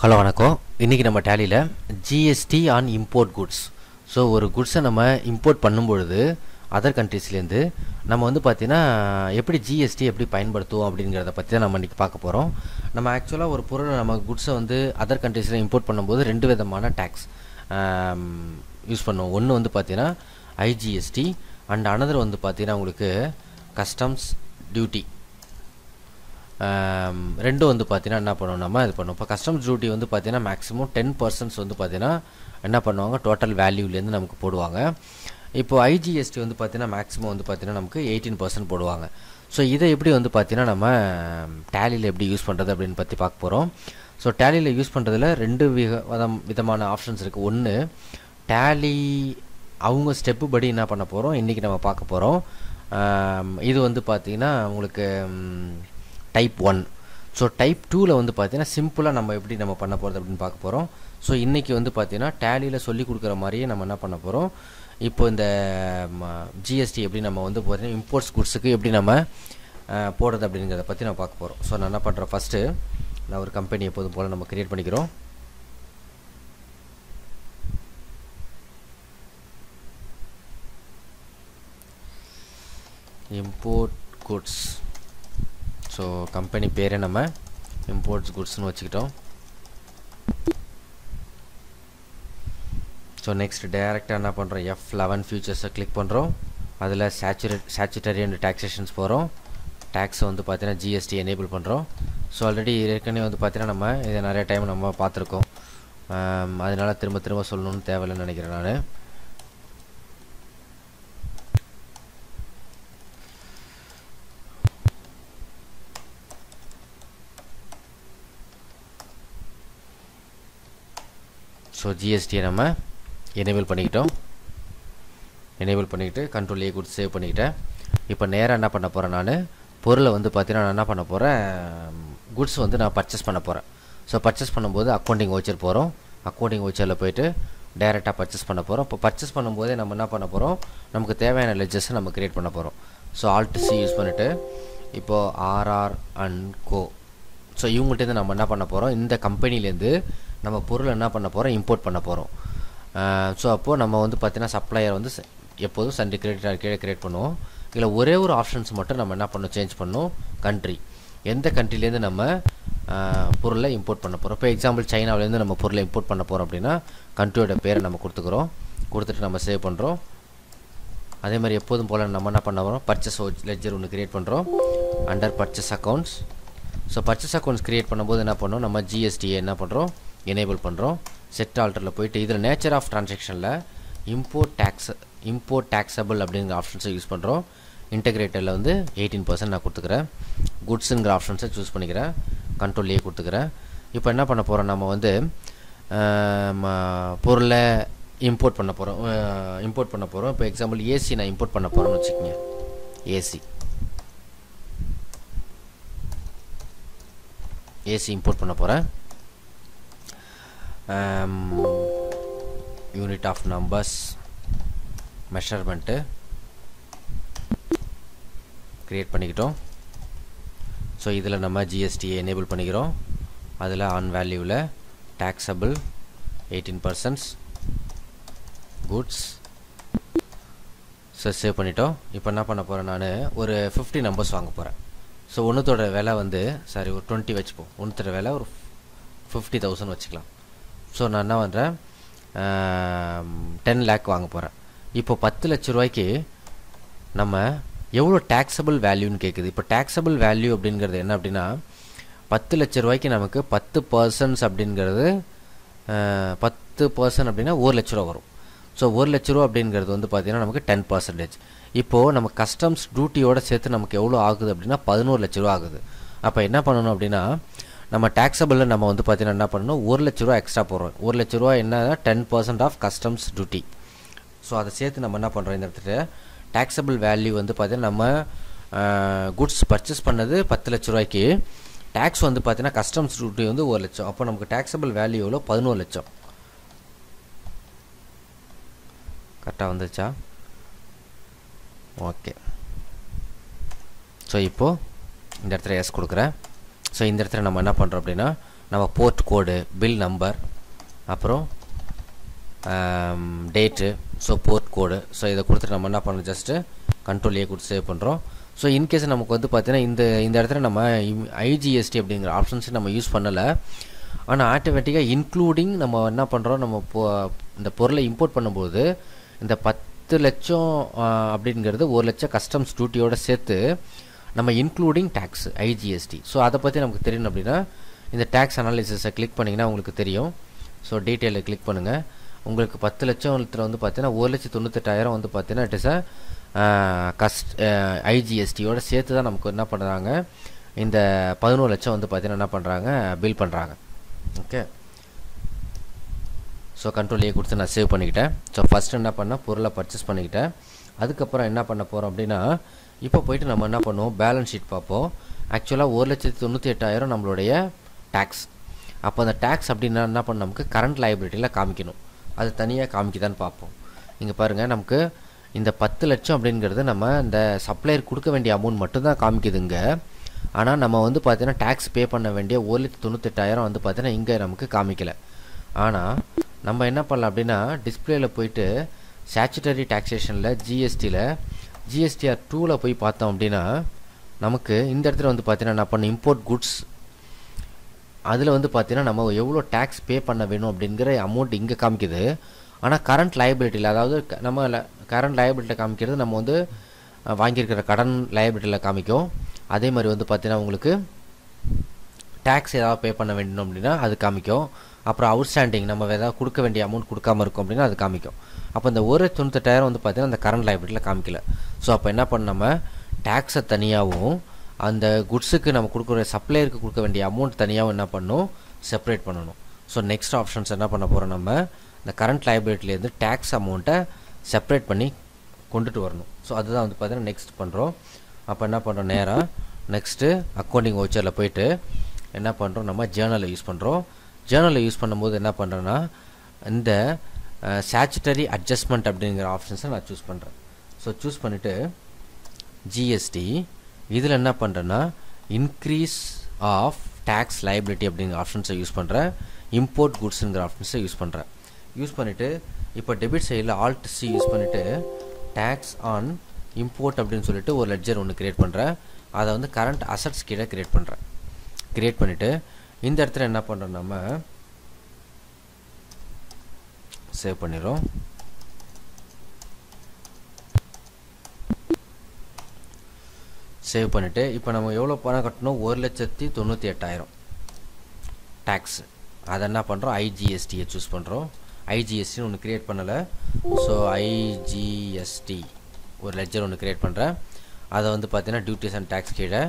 hello வணக்கம் இன்றைக்கி நம்ம டேலியில் GST on import goods so ஒரு குட்ஸை நம்ம இம்போர்ட் பண்ணும்பொழுது அதர் கண்ட்ரீஸ்லேருந்து நம்ம வந்து பார்த்திங்கன்னா எப்படி ஜிஎஸ்டி எப்படி பயன்படுத்துவோம் அப்படிங்கிறத பற்றி தான் நம்ம இன்றைக்கி பார்க்க போகிறோம் நம்ம ஆக்சுவலாக ஒரு பொருளை நம்ம குட்ஸை வந்து அதர் கண்ட்ரீஸில் இம்போர்ட் பண்ணும்போது ரெண்டு விதமான டேக்ஸ் யூஸ் பண்ணுவோம் ஒன்று வந்து பார்த்திங்கன்னா ஐஜிஎஸ்டி அண்ட் அனதர் வந்து பார்த்திங்கன்னா உங்களுக்கு கஸ்டம்ஸ் டியூட்டி ரெண்டும் வந்து பார்த்தீங்கன்னா என்ன பண்ணுவோம் நம்ம இது பண்ணுவோம் இப்போ கஸ்டம்ஸ் டியூட்டி வந்து பார்த்தீங்கன்னா மேக்ஸிமம் டென் பர்சன்ட்ஸ் வந்து பார்த்தீங்கன்னா என்ன பண்ணுவாங்க டோட்டல் வேல்யூலேருந்து நமக்கு போடுவாங்க இப்போ ஐஜிஎஸ்டி வந்து பார்த்தீங்கன்னா மேக்ஸிமம் வந்து பார்த்தீங்கன்னா நமக்கு எயிட்டீன் பர்சன்ட் போடுவாங்க ஸோ இதை எப்படி வந்து பார்த்தீங்கன்னா நம்ம டேலியில் எப்படி யூஸ் பண்ணுறது அப்படின்னு பற்றி பார்க்க போகிறோம் ஸோ டேலியில் யூஸ் பண்ணுறதுல ரெண்டு விக விதமான ஆப்ஷன்ஸ் இருக்குது ஒன்று டேலி அவங்க ஸ்டெப்பு படி என்ன பண்ண போகிறோம் இன்றைக்கி நம்ம பார்க்க போகிறோம் இது வந்து பார்த்திங்கன்னா உங்களுக்கு டைப் ஒன் ஸோ டைப் டூவில் வந்து பார்த்தீங்கன்னா சிம்பிளாக நம்ம எப்படி நம்ம பண்ண போகிறது அப்படின்னு பார்க்க போகிறோம் ஸோ இன்றைக்கி வந்து பார்த்தீங்கன்னா டேலியில் சொல்லி கொடுக்குற மாதிரியே நம்ம என்ன பண்ண போகிறோம் இப்போ இந்த ஜிஎஸ்டி எப்படி நம்ம வந்து பார்த்தீங்கன்னா இம்போர்ட்ஸ் குட்ஸுக்கு எப்படி நம்ம போடுறது அப்படிங்கிறத பற்றி நம்ம பார்க்க போகிறோம் ஸோ நான் என்ன பண்ணுறேன் ஃபஸ்ட்டு நான் ஒரு கம்பெனி எப்போதும் போல் நம்ம க்ரியேட் பண்ணிக்கிறோம் இம்போர்ட் குட்ஸ் ஸோ கம்பெனி பேரே நம்ம இம்போர்ட்ஸ் குட்ஸ்னு வச்சுக்கிட்டோம் ஸோ நெக்ஸ்ட் டைரெக்டாக என்ன பண்ணுறோம் எஃப் லெவன் ஃபியூச்சர்ஸை கிளிக் பண்ணுறோம் அதில் சேச்சுரேட் சேச்சுட்டரி அண்ட் டேக்ஸேஷன்ஸ் போகிறோம் டேக்ஸ் வந்து பார்த்தீங்கன்னா ஜிஎஸ்டி எனேபிள் பண்ணுறோம் ஸோ ஆல்ரெடி ஏற்கனவே வந்து பார்த்தீங்கன்னா நம்ம இதை நிறைய டைம் நம்ம பார்த்துருக்கோம் அதனால் திரும்ப திரும்ப சொல்லணும்னு தேவையில்லைன்னு நினைக்கிறேன் நான் ஸோ ஜிஎஸ்டியை நம்ம எனேபிள் பண்ணிக்கிட்டோம் எனேபிள் பண்ணிக்கிட்டு கண்ட்ரோல் ஏ கொடுத்து சேவ் பண்ணிக்கிட்டேன் இப்போ நேராக என்ன பண்ண போகிறேன் நான் பொருளை வந்து பார்த்தீங்கன்னா நான் என்ன பண்ண போகிறேன் குட்ஸ் வந்து நான் பர்ச்சேஸ் பண்ண போகிறேன் ஸோ பர்ச்சேஸ் பண்ணும்போது அக்கௌண்டிங் வச்சர் போகிறோம் அக்கௌண்டிங் வச்சரில் போயிட்டு டேரெக்டாக பர்ச்சேஸ் பண்ண போகிறோம் இப்போ பர்ச்சேஸ் பண்ணும்போதே நம்ம என்ன பண்ண போகிறோம் நமக்கு தேவையான லெஜஸை நம்ம க்ரியேட் பண்ண போகிறோம் ஸோ ஆல்ட் சி யூஸ் பண்ணிவிட்டு இப்போது ஆர்ஆர் அண்ட் கோ ஸோ இவங்கள்ட்டேருந்து நம்ம என்ன பண்ண போகிறோம் இந்த கம்பெனிலேருந்து நம்ம பொருள் என்ன பண்ண போகிறோம் இம்போர்ட் பண்ண போகிறோம் ஸோ அப்போது நம்ம வந்து பார்த்திங்கன்னா சப்ளையர் வந்து எப்போதும் சண்டே கிரியேட் கீழே கிரியேட் பண்ணுவோம் இதில் ஒரே ஒரு ஆப்ஷன்ஸ் மட்டும் நம்ம என்ன பண்ணோம் சேஞ்ச் பண்ணோம் கண்ட்ரி எந்த கண்ட்ரிலேருந்து நம்ம பொருளை இம்போர்ட் பண்ண போகிறோம் இப்போ எக்ஸாம்பிள் சைனாவிலேருந்து நம்ம பொருளை இம்போர்ட் பண்ண போகிறோம் அப்படின்னா கண்ட்ரியோட பேரை நம்ம கொடுத்துக்கிறோம் கொடுத்துட்டு நம்ம சேவ் பண்ணுறோம் அதே மாதிரி எப்போதும் போல் நம்ம என்ன பண்ண போகிறோம் பர்ச்சஸ் லெஜர் ஒன்று க்ரியேட் பண்ணுறோம் under purchase accounts so purchase accounts create பண்ணும்போது என்ன பண்ணோம் நம்ம ஜிஎஸ்டியை என்ன பண்ணுறோம் எனேபிள் பண்ணுறோம் செட் ஆல்டரில் போயிட்டு இதில் நேச்சர் ஆஃப் ட்ரான்சாக்ஷனில் இம்போர்ட் டேக்ஸ் இம்போர்ட் டேக்ஸபிள் அப்படிங்கிற ஆப்ஷன்ஸை யூஸ் பண்ணுறோம் இன்டெகிரேட்டரில் வந்து எயிட்டீன் பர்சன்ட் நான் கொடுத்துக்கிறேன் குட்ஸுங்கிற ஆப்ஷன்ஸை சூஸ் பண்ணிக்கிறேன் கண்ட்ரோல்லையே கொடுத்துக்கிறேன் இப்போ என்ன பண்ண போகிறோம் நம்ம வந்து பொருளை இம்போர்ட் பண்ண போகிறோம் இம்போர்ட் பண்ண போகிறோம் இப்போ எக்ஸாம்பிள் ஏசி நான் இம்போர்ட் பண்ண போகிறேன்னு வச்சுக்கோங்க ஏசி ஏசி இம்போர்ட் பண்ண போகிறேன் um, unit of numbers measurement create பண்ணிக்கிட்டோம் ஸோ இதில் நம்ம ஜிஎஸ்டியை எனேபிள் பண்ணிக்கிறோம் அதில் ஆன் வேல்யூவில் taxable 18% goods so save save பண்ணிட்டோம் இப்போ என்ன பண்ண போகிறேன் நான் ஒரு ஃபிஃப்டி நம்பர்ஸ் வாங்க போகிறேன் ஸோ ஒன்றுத்தோட விலை வந்து சாரி ஒரு டுவெண்ட்டி வச்சுப்போம் ஒன்றுத்தோட விலை ஒரு ஃபிஃப்டி தௌசண்ட் வச்சுக்கலாம் ஸோ நான் என்ன பண்ணுறேன் டென் லேக் வாங்க போகிறேன் இப்போ பத்து லட்ச ரூபாய்க்கு நம்ம எவ்வளோ டேக்ஸபிள் வேல்யூன்னு கேட்குது இப்போ டேக்ஸபிள் வேல்யூ அப்படிங்கிறது என்ன அப்படின்னா பத்து லட்ச ரூபாய்க்கு நமக்கு பத்து பர்சன்ஸ் அப்படிங்கிறது பத்து பர்சன்ட் அப்படின்னா ஒரு லட்ச ரூபா வரும் ஸோ ஒரு லட்ச ரூபா அப்படிங்கிறது வந்து பார்த்திங்கன்னா நமக்கு டென் பர்சன்டேஜ் இப்போது நம்ம கஸ்டம்ஸ் டியூட்டியோடு சேர்த்து நமக்கு எவ்வளோ ஆகுது அப்படின்னா பதினோரு லட்ச ரூபா ஆகுது அப்போ என்ன பண்ணணும் அப்படின்னா நம்ம டேக்ஸபிளில் நம்ம வந்து பார்த்தீங்கன்னா என்ன பண்ணணும் ஒரு லட்ச ரூபா எக்ஸ்ட்ரா போடுறோம் ஒரு லட்ச ரூபா என்னன்னா ten percent of customs duty so அதை சேர்த்து நம்ம என்ன பண்ணுறோம் இந்த இடத்துல டேக்ஸபிள் வேல்யூ வந்து பார்த்தீங்கன்னா நம்ம குட்ஸ் பர்ச்சேஸ் பண்ணது பத்து லட்ச ரூபாய்க்கு டேக்ஸ் வந்து பார்த்தீங்கன்னா கஸ்டம்ஸ் டியூட்டி வந்து ஒரு லட்சம் அப்போ நமக்கு டேக்ஸபிள் வேல்யூ எவ்வளோ பதினோரு லட்சம் கரெக்டாக வந்துச்சா ஓகே ஸோ இப்போது இந்த இடத்துல எஸ் கொடுக்குறேன் ஸோ இந்த இடத்துல நம்ம என்ன பண்ணுறோம் அப்படின்னா நம்ம போர்ட் கோடு பில் நம்பர் அப்புறம் date so port code so இதை கொடுத்துட்டு நம்ம என்ன பண்ணுறோம் ஜஸ்ட்டு கண்ட்ரோல் ஏ கொடுத்து சேவ் பண்ணுறோம் ஸோ இன்கேஸ் நமக்கு வந்து பார்த்தீங்கன்னா இந்த இந்த இடத்துல நம்ம ஐஜிஎஸ்டி அப்படிங்கிற ஆப்ஷன்ஸை நம்ம யூஸ் பண்ணலை ஆனால் ஆட்டோமேட்டிக்காக இன்க்ளூடிங் நம்ம என்ன பண்ணுறோம் நம்ம இந்த பொருளை இம்போர்ட் பண்ணும்போது இந்த பத்து லட்சம் அப்படிங்கிறது ஒரு லட்சம் கஸ்டம்ஸ் டியூட்டியோடு சேர்த்து நம்ம இன்க்ளூடிங் டேக்ஸ் ஐஜிஎஸ்டி ஸோ அதை பற்றி நமக்கு தெரியணும் அப்படின்னா இந்த டேக்ஸ் அனாலிசிஸை கிளிக் பண்ணிங்கன்னா உங்களுக்கு தெரியும் ஸோ டீட்டெயிலில் கிளிக் பண்ணுங்கள் உங்களுக்கு பத்து லட்சம் வந்து பார்த்தீங்கன்னா ஒரு லட்சத்து தொண்ணூத்தெட்டாயிரம் வந்து பார்த்தீங்கன்னா இட்ஸ் கஸ்ட் ஐஜிஎஸ்டியோட சேர்த்து தான் நமக்கு என்ன பண்ணுறாங்க இந்த பதினோரு லட்சம் வந்து பார்த்தீங்கன்னா என்ன பண்ணுறாங்க பில் பண்ணுறாங்க ஓகே ஸோ கண்ட்ரோல் ஏ கொடுத்து நான் சேவ் பண்ணிக்கிட்டேன் ஸோ ஃபஸ்ட்டு என்ன பண்ணால் பொருளை பர்ச்சேஸ் பண்ணிக்கிட்டேன் அதுக்கப்புறம் என்ன பண்ண போகிறோம் அப்படின்னா இப்போ போயிட்டு நம்ம என்ன பண்ணுவோம் பேலன்ஸ் ஷீட் பார்ப்போம் ஆக்சுவலாக ஒரு லட்சத்து தொண்ணூற்றி எட்டாயிரம் நம்மளுடைய டேக்ஸ் அப்போ அந்த டேக்ஸ் அப்படின்னா என்ன பண்ண நமக்கு கரண்ட் லைப்ரட்டியில் காமிக்கணும் அது தனியாக காமிக்குதான்னு பார்ப்போம் இங்கே பாருங்கள் நமக்கு இந்த பத்து லட்சம் அப்படிங்கிறது நம்ம இந்த சப்ளையர் கொடுக்க வேண்டிய அமௌண்ட் மட்டும்தான் காமிக்குதுங்க ஆனால் நம்ம வந்து பார்த்திங்கன்னா டேக்ஸ் பே பண்ண வேண்டிய ஒரு லட்சத்து எட்டாயிரம் வந்து பார்த்தீங்கன்னா இங்கே நமக்கு காமிக்கலை ஆனால் நம்ம என்ன பண்ணலாம் அப்படின்னா டிஸ்பிளேயில் போயிட்டு சேச்சுட்டரி டாக்ஸேஷனில் ஜிஎஸ்டியில் ஜிஎஸ்டிஆர் டூவில் போய் பார்த்தோம் அப்படின்னா நமக்கு இந்த இடத்துல வந்து பார்த்தீங்கன்னா நான் பண்ண இம்போர்ட் குட்ஸ் அதில் வந்து பார்த்தீங்கன்னா நம்ம எவ்வளோ டேக்ஸ் பே பண்ண வேணும் அப்படிங்கிற அமௌண்ட் இங்கே காமிக்குது ஆனால் கரண்ட் லயபிலிட்டியில் அதாவது நம்ம கரண்ட் லயபிலிட்டியில் காமிக்கிறது நம்ம வந்து வாங்கியிருக்கிற கடன் லயபிலிட்டியில் காமிக்கும் அதே மாதிரி வந்து பார்த்தீங்கன்னா உங்களுக்கு டேக்ஸ் ஏதாவது பே பண்ண வேண்டும் அப்படின்னா அது காமிக்கும் அப்புறம் அவுட் ஸ்டாண்டிங் நம்ம எதாவது கொடுக்க வேண்டிய அமௌண்ட் கொடுக்காமல் இருக்கும் அப்படின்னா அது காமிக்கும் அப்போ இந்த ஒரு தொண்ணூத்தெட்டாயிரம் வந்து பார்த்திங்கன்னா அந்த கரண்ட் லைப்ரரியில் காமிக்கல ஸோ அப்போ என்ன பண்ண நம்ம டேக்ஸை தனியாகவும் அந்த குட்ஸுக்கு நம்ம கொடுக்குற சப்ளையருக்கு கொடுக்க வேண்டிய அமௌண்ட் தனியாகவும் என்ன பண்ணணும் செப்பரேட் பண்ணணும் ஸோ நெக்ஸ்ட் ஆப்ஷன்ஸ் என்ன பண்ண போகிறோம் நம்ம இந்த கரண்ட் லைப்ரரியிலேருந்து டேக்ஸ் அமௌண்ட்டை செப்பரேட் பண்ணி கொண்டுட்டு வரணும் ஸோ அதுதான் வந்து பார்த்திங்கன்னா நெக்ஸ்ட் பண்ணுறோம் அப்போ என்ன பண்ணுறோம் நேராக நெக்ஸ்ட்டு அக்கௌண்டிங் ஓச்சரில் போயிட்டு என்ன பண்ணுறோம் நம்ம ஜேர்னலை யூஸ் பண்ணுறோம் ஜேர்னலில் யூஸ் பண்ணும்போது என்ன பண்ணுறேன்னா இந்த சேச்சுட்டரி அட்ஜஸ்ட்மெண்ட் அப்படிங்கிற ஆப்ஷன்ஸை நான் சூஸ் பண்ணுறேன் ஸோ சூஸ் பண்ணிவிட்டு ஜிஎஸ்டி இதில் என்ன பண்ணுறேன்னா இன்க்ரீஸ் ஆஃப் டேக்ஸ் லைபிலிட்டி அப்படிங்கிற ஆப்ஷன்ஸை யூஸ் பண்ணுறேன் இம்போர்ட் குட்ஸுங்கிற ஆப்ஷன்ஸை யூஸ் பண்ணுறேன் யூஸ் பண்ணிவிட்டு இப்போ டெபிட் சைடில் ஆல்ட் சி யூஸ் பண்ணிவிட்டு டேக்ஸ் ஆன் இம்போர்ட் அப்படின்னு சொல்லிட்டு ஒரு லெட்ஜர் ஒன்று க்ரியேட் பண்ணுறேன் அதை வந்து கரண்ட் அசட்ஸ் கீழே க்ரியேட் பண்ணுறேன் க்ரியேட் பண்ணிவிட்டு இந்த இடத்துல என்ன பண்ணுறோம் நம்ம சேவ் பண்ணிடுறோம் சேவ் பண்ணிவிட்டு இப்போ நம்ம எவ்வளோ பணம் கட்டணும் ஒரு லட்சத்தி தொண்ணூற்றி எட்டாயிரம் டேக்ஸு அதை என்ன பண்ணுறோம் ஐஜிஎஸ்டியை சூஸ் பண்ணுறோம் ஐஜிஎஸ்டின்னு ஒன்று க்ரியேட் பண்ணலை ஸோ ஐஜிஎஸ்டி ஒரு லெஜர் ஒன்று க்ரியேட் பண்ணுறேன் அதை வந்து பார்த்தீங்கன்னா டியூட்டிஸ் அண்ட் டேக்ஸ் கீழே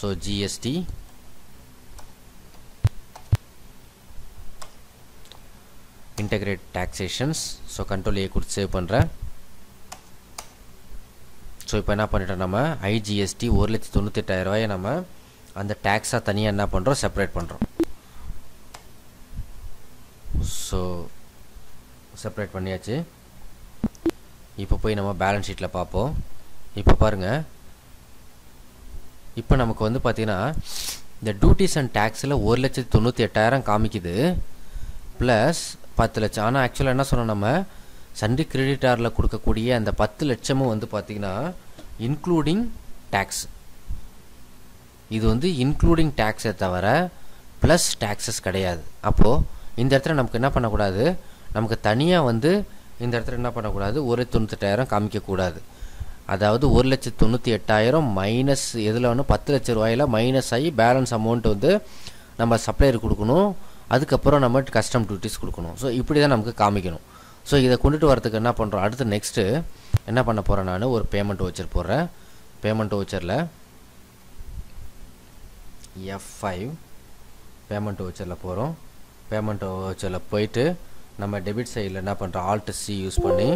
so GST integrated taxations so control A கொடுத்து சேவ் பண்ணுறேன் ஸோ இப்போ என்ன பண்ணிட்டோம் நம்ம ஐஜிஎஸ்டி ஒரு லட்சத்தி தொண்ணூத்தெட்டாயிரரூவாயை நம்ம அந்த டேக்ஸாக தனியாக என்ன பண்ணுறோம் செப்பரேட் பண்ணுறோம் ஸோ செப்பரேட் பண்ணியாச்சு இப்போ போய் நம்ம பேலன்ஸ் ஷீட்டில் பார்ப்போம் இப்போ பாருங்கள் இப்போ நமக்கு வந்து பார்த்திங்கன்னா இந்த டியூட்டிஸ் அண்ட் டேக்ஸில் ஒரு லட்சத்தி தொண்ணூற்றி எட்டாயிரம் காமிக்குது ப்ளஸ் பத்து லட்சம் ஆனால் ஆக்சுவலாக என்ன சொன்னோம் நம்ம சண்டி கிரெடிட்டாரில் கொடுக்கக்கூடிய அந்த பத்து லட்சமும் வந்து பார்த்திங்கன்னா இன்க்ளூடிங் டேக்ஸ் இது வந்து இன்க்ளூடிங் டேக்ஸை தவிர ப்ளஸ் டேக்ஸஸ் கிடையாது அப்போது இந்த இடத்துல நமக்கு என்ன பண்ணக்கூடாது நமக்கு தனியாக வந்து இந்த இடத்துல என்ன பண்ணக்கூடாது ஒரு தொண்ணூத்தெட்டாயிரம் காமிக்கக்கூடாது அதாவது ஒரு லட்சத்து தொண்ணூற்றி எட்டாயிரம் மைனஸ் எதில் ஒன்று பத்து லட்ச ரூபாயில் மைனஸ் ஆகி பேலன்ஸ் அமௌண்ட் வந்து நம்ம சப்ளையர் கொடுக்கணும் அதுக்கப்புறம் நம்ம கஸ்டம் டியூட்டிஸ் கொடுக்கணும் ஸோ இப்படி தான் நமக்கு காமிக்கணும் ஸோ இதை கொண்டுட்டு வரதுக்கு என்ன பண்ணுறோம் அடுத்து நெக்ஸ்ட்டு என்ன பண்ண போகிறேன் நான் ஒரு பேமெண்ட் வச்சர் போடுறேன் பேமெண்ட் வச்சரில் எஃப் ஃபைவ் பேமெண்ட் வச்சரில் போகிறோம் பேமெண்ட் வச்சரில் போயிட்டு நம்ம டெபிட் சைடில் என்ன பண்ணுறோம் ஆல்ட் சி யூஸ் பண்ணி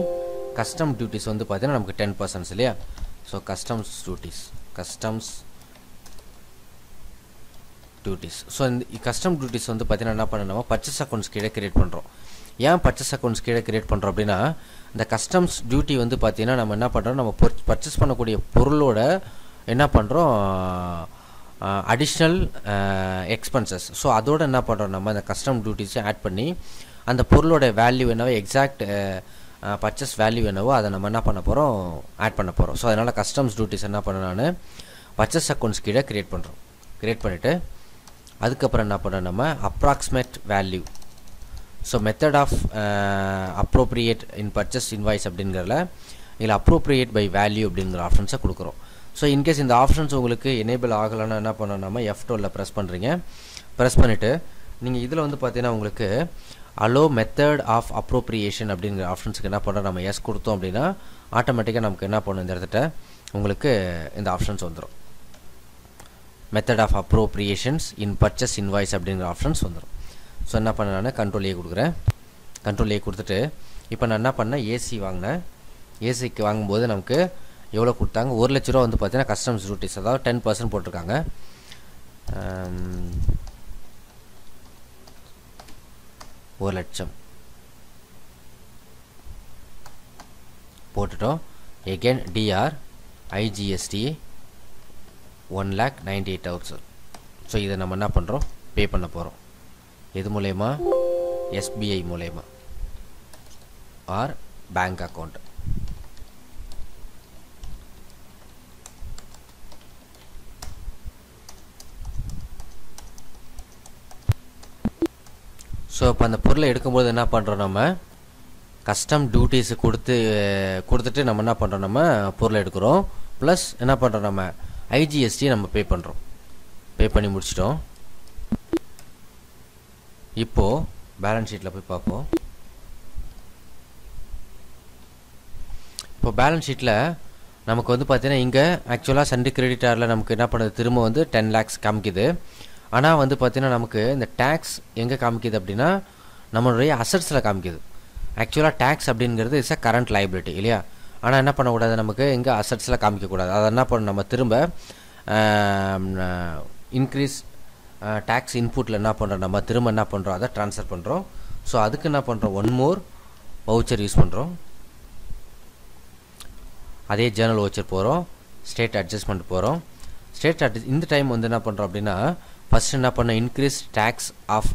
கஸ்டம் டியூட்டிஸ் வந்து பார்த்தீங்கன்னா நமக்கு டென் பர்சன்ட்ஸ் இல்லையா so customs duties customs duties so இந்த கஸ்டம் டியூட்டிஸ் வந்து பார்த்தீங்கன்னா என்ன பண்ணணும் பர்ச்சஸ் அக்கௌண்ட்ஸ் கீழே கிரியேட் பண்ணுறோம் ஏன் பர்ச்சேஸ் அக்கௌண்ட்ஸ் கீழே கிரியேட் பண்ணுறோம் அப்படின்னா இந்த கஸ்டம்ஸ் டியூட்டி வந்து பார்த்திங்கன்னா நம்ம என்ன பண்ணுறோம் நம்ம பர்ச்சேஸ் பண்ணக்கூடிய பொருளோட என்ன பண்ணுறோம் அடிஷ்னல் எக்ஸ்பென்சஸ் ஸோ அதோடு என்ன பண்ணுறோம் நம்ம அந்த கஸ்டம் டியூட்டிஸை ஆட் பண்ணி அந்த பொருளோட வேல்யூ என்னவோ எக்ஸாக்ட் பர்ச்சஸ் வேல்யூ என்னவோ அதை நம்ம என்ன பண்ண போகிறோம் ஆட் பண்ண போகிறோம் ஸோ அதனால் கஸ்டம்ஸ் டியூட்டிஸ் என்ன பண்ணணும்னு பர்ச்சஸ் அக்கௌண்ட்ஸ் கீழே கிரியேட் பண்ணுறோம் கிரியேட் பண்ணிவிட்டு அதுக்கப்புறம் என்ன பண்ணோம் நம்ம approximate value so method of appropriate in purchase invoice அப்படிங்கிறல இதில் அப்ரோப்ரியேட் பை வேல்யூ அப்படிங்கிற ஆப்ஷன்ஸை கொடுக்குறோம் ஸோ இன்கேஸ் இந்த ஆப்ஷன்ஸ் உங்களுக்கு எனேபிள் ஆகலைன்னா என்ன பண்ணணும் நம்ம எஃப் டோவில் ப்ரெஸ் பண்ணுறீங்க ப்ரெஸ் பண்ணிவிட்டு நீங்கள் இதில் வந்து பார்த்தீங்கன்னா உங்களுக்கு அலோ மெத்தட் ஆஃப் அப்ரோப்ரியேஷன் அப்படிங்கிற ஆப்ஷன்ஸுக்கு என்ன பண்ணுறோம் நம்ம எஸ் கொடுத்தோம் அப்படின்னா ஆட்டோமேட்டிக்காக நமக்கு என்ன பண்ணும் இந்த இடத்துல உங்களுக்கு இந்த ஆப்ஷன்ஸ் வந்துடும் method of appropriations in purchase invoice அப்படிங்கிற ஆப்ஷன்ஸ் வந்துடும் ஸோ என்ன பண்ணேன் கண்ட்ரோல் ஏ கொடுக்குறேன் கண்ட்ரோல் ஏ கொடுத்துட்டு இப்போ நான் என்ன பண்ணேன் ஏசி வாங்கினேன் ஏசிக்கு வாங்கும்போது நமக்கு எவ்வளோ கொடுத்தாங்க ஒரு லட்ச ரூபா வந்து பார்த்தீங்கன்னா கஸ்டம்ஸ் டியூட்டிஸ் அதாவது டென் பர்சன்ட் போட்டிருக்காங்க ஒரு லட்சம் போட்டுட்டோம் again DR IGST one lakh ninety eight thousand so இதை நம்ம என்ன பண்ணுறோம் பே பண்ண போகிறோம் எது மூலயமா எஸ்பிஐ மூலயமா ஆர் பேங்க் அக்கௌண்ட் ஸோ இப்போ அந்த பொருளை எடுக்கும்போது என்ன பண்ணுறோம் நம்ம கஸ்டம் டியூட்டிஸ் கொடுத்து கொடுத்துட்டு நம்ம என்ன பண்ணுறோம் நம்ம பொருளை எடுக்கிறோம் ப்ளஸ் என்ன பண்ணுறோம் நம்ம ஐஜிஎஸ்டியை நம்ம பே பண்ணுறோம் பே பண்ணி முடிச்சிட்டோம் இப்போது பேலன்ஸ் ஷீட்டில் போய் பார்ப்போம் இப்போ பேலன்ஸ் ஷீட்டில் நமக்கு வந்து பார்த்தீங்கன்னா இங்கே ஆக்சுவலாக சண்டு கிரெடிட் ஆரில் நமக்கு என்ன பண்ணுது திரும்ப வந்து டென் லேக்ஸ் காமிக்குது ஆனால் வந்து பார்த்திங்கன்னா நமக்கு இந்த டேக்ஸ் எங்கே காமிக்குது அப்படின்னா நம்மளுடைய அசட்ஸில் காமிக்குது ஆக்சுவலாக டேக்ஸ் அப்படிங்கிறது இஸ் அ கரண்ட் லைபிலிட்டி இல்லையா ஆனால் என்ன பண்ணக்கூடாது நமக்கு இங்கே அசட்ஸில் காமிக்கக்கூடாது அதை என்ன பண்ணணும் நம்ம திரும்ப இன்க்ரீஸ் டேக்ஸ் இன்புட்டில் என்ன பண்ணுறோம் நம்ம திரும்ப என்ன பண்ணுறோம் அதை ட்ரான்ஸ்ஃபர் பண்ணுறோம் ஸோ அதுக்கு என்ன பண்ணுறோம் ஒன் மோர் வவுச்சர் யூஸ் பண்ணுறோம் அதே ஜேர்னல் வவுச்சர் போகிறோம் ஸ்டேட் அட்ஜஸ்ட்மெண்ட் போகிறோம் ஸ்டேட் அட்ஜஸ் இந்த டைம் வந்து என்ன பண்ணுறோம் அப்படின்னா ஃபஸ்ட் என்ன பண்ணோம் increase tax of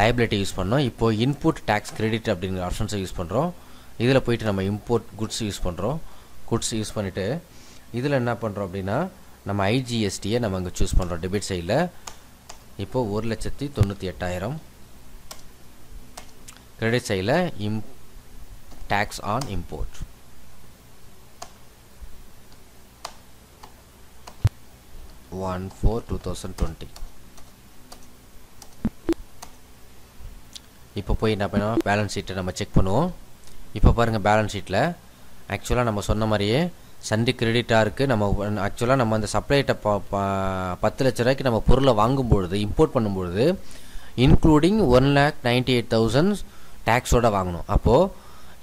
liability use பண்ணோம் இப்போது இன்புட் டேக்ஸ் கிரெடிட் அப்படிங்கிற ஆப்ஷன்ஸை யூஸ் பண்ணுறோம் இதில் போயிட்டு நம்ம இம்போர்ட் குட்ஸ் யூஸ் பண்ணுறோம் குட்ஸ் யூஸ் பண்ணிவிட்டு இதில் என்ன பண்ணுறோம் அப்படின்னா நம்ம ஐஜிஎஸ்டியை நம்ம இங்கே சூஸ் பண்ணுறோம் டெபிட் சைடில் இப்போது ஒரு லட்சத்தி தொண்ணூற்றி எட்டாயிரம் கிரெடிட் சைடில் இம் tax on import one four two thousand twenty இப்போ போய் என்ன பண்ணுவோம் பேலன்ஸ் ஷீட்டை நம்ம செக் பண்ணுவோம் இப்போ பாருங்கள் பேலன்ஸ் ஷீட்டில் ஆக்சுவலாக நம்ம சொன்ன மாதிரியே கிரெடிட்டாக இருக்குது நம்ம ஆக்சுவலாக நம்ம அந்த சப்ளைட்டை பத்து லட்ச ரூபாய்க்கு நம்ம பொருளை வாங்கும்பொழுது இம்போர்ட் பண்ணும்பொழுது including one lakh ninety eight thousand டேக்ஸோடு வாங்கணும் அப்போது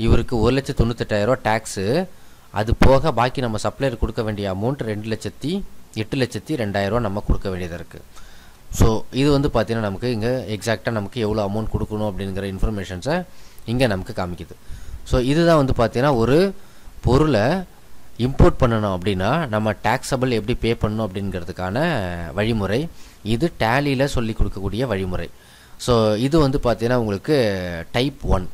இவருக்கு ஒரு லட்சத்து தொண்ணூத்தெட்டாயிரரூவா டேக்ஸு அது போக பாக்கி நம்ம சப்ளையர் கொடுக்க வேண்டிய அமௌண்ட் ரெண்டு லட்சத்தி எட்டு லட்சத்தி ரெண்டாயிரரூவா நம்ம கொடுக்க வேண்டியதாக இருக்குது ஸோ இது வந்து பார்த்திங்கன்னா நமக்கு இங்கே எக்ஸாக்டாக நமக்கு எவ்வளோ அமௌண்ட் கொடுக்கணும் அப்படிங்கிற இன்ஃபர்மேஷன்ஸை இங்கே நமக்கு காமிக்குது ஸோ இதுதான் வந்து பார்த்திங்கன்னா ஒரு பொருளை இம்போர்ட் பண்ணணும் அப்படின்னா நம்ம டேக்ஸபிள் எப்படி பே பண்ணணும் அப்படிங்கிறதுக்கான வழிமுறை இது டேலியில் சொல்லி கொடுக்கக்கூடிய வழிமுறை ஸோ இது வந்து பார்த்தீங்கன்னா உங்களுக்கு டைப் ஒன்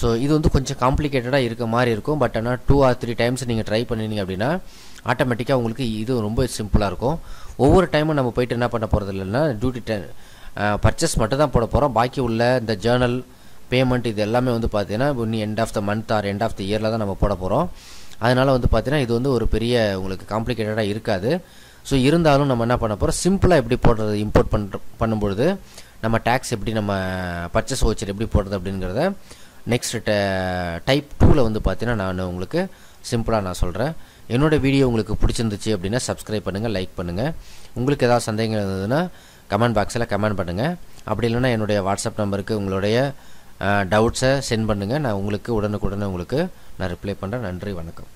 ஸோ இது வந்து கொஞ்சம் காம்ப்ளிகேட்டடாக இருக்க மாதிரி இருக்கும் பட் ஆனால் டூ ஆர் த்ரீ டைம்ஸ் நீங்கள் ட்ரை பண்ணினீங்க அப்படின்னா ஆட்டோமேட்டிக்காக உங்களுக்கு இது ரொம்ப சிம்பிளாக இருக்கும் ஒவ்வொரு டைமும் நம்ம போயிட்டு என்ன பண்ண போகிறது இல்லைன்னா டியூட்டி பர்ச்சேஸ் மட்டும் தான் போட போகிறோம் பாக்கி உள்ள இந்த ஜேர்னல் பேமெண்ட் இது எல்லாமே வந்து பார்த்தீங்கன்னா இன்னும் end of the month or end of the இயரில் தான் நம்ம போட போகிறோம் அதனால் வந்து பார்த்தீங்கன்னா இது வந்து ஒரு பெரிய உங்களுக்கு காம்ப்ளிகேட்டடாக இருக்காது ஸோ இருந்தாலும் நம்ம என்ன பண்ண போகிறோம் சிம்பிளாக எப்படி போடுறது இம்போர்ட் பண்ணுற பண்ணும்பொழுது நம்ம டேக்ஸ் எப்படி நம்ம பர்ச்சேஸ் ஓச்சர் எப்படி போடுறது அப்படிங்கிறத நெக்ஸ்ட் டைப் டூவில் வந்து பார்த்தீங்கன்னா நான் உங்களுக்கு சிம்பிளாக நான் சொல்கிறேன் என்னோடய வீடியோ உங்களுக்கு பிடிச்சிருந்துச்சு அப்படின்னா சப்ஸ்கிரைப் பண்ணுங்கள் லைக் பண்ணுங்கள் உங்களுக்கு ஏதாவது சந்தேகம் இருந்ததுன்னா கமெண்ட் பாக்ஸில் கமெண்ட் பண்ணுங்கள் அப்படி இல்லைன்னா என்னுடைய வாட்ஸ்அப் நம்பருக்கு உங்களுடைய டவுட்ஸை சென்ட் பண்ணுங்கள் நான் உங்களுக்கு உடனுக்குடனே உங்களுக்கு நான் ரிப்ளை பண்ணுறேன் நன்றி வணக்கம்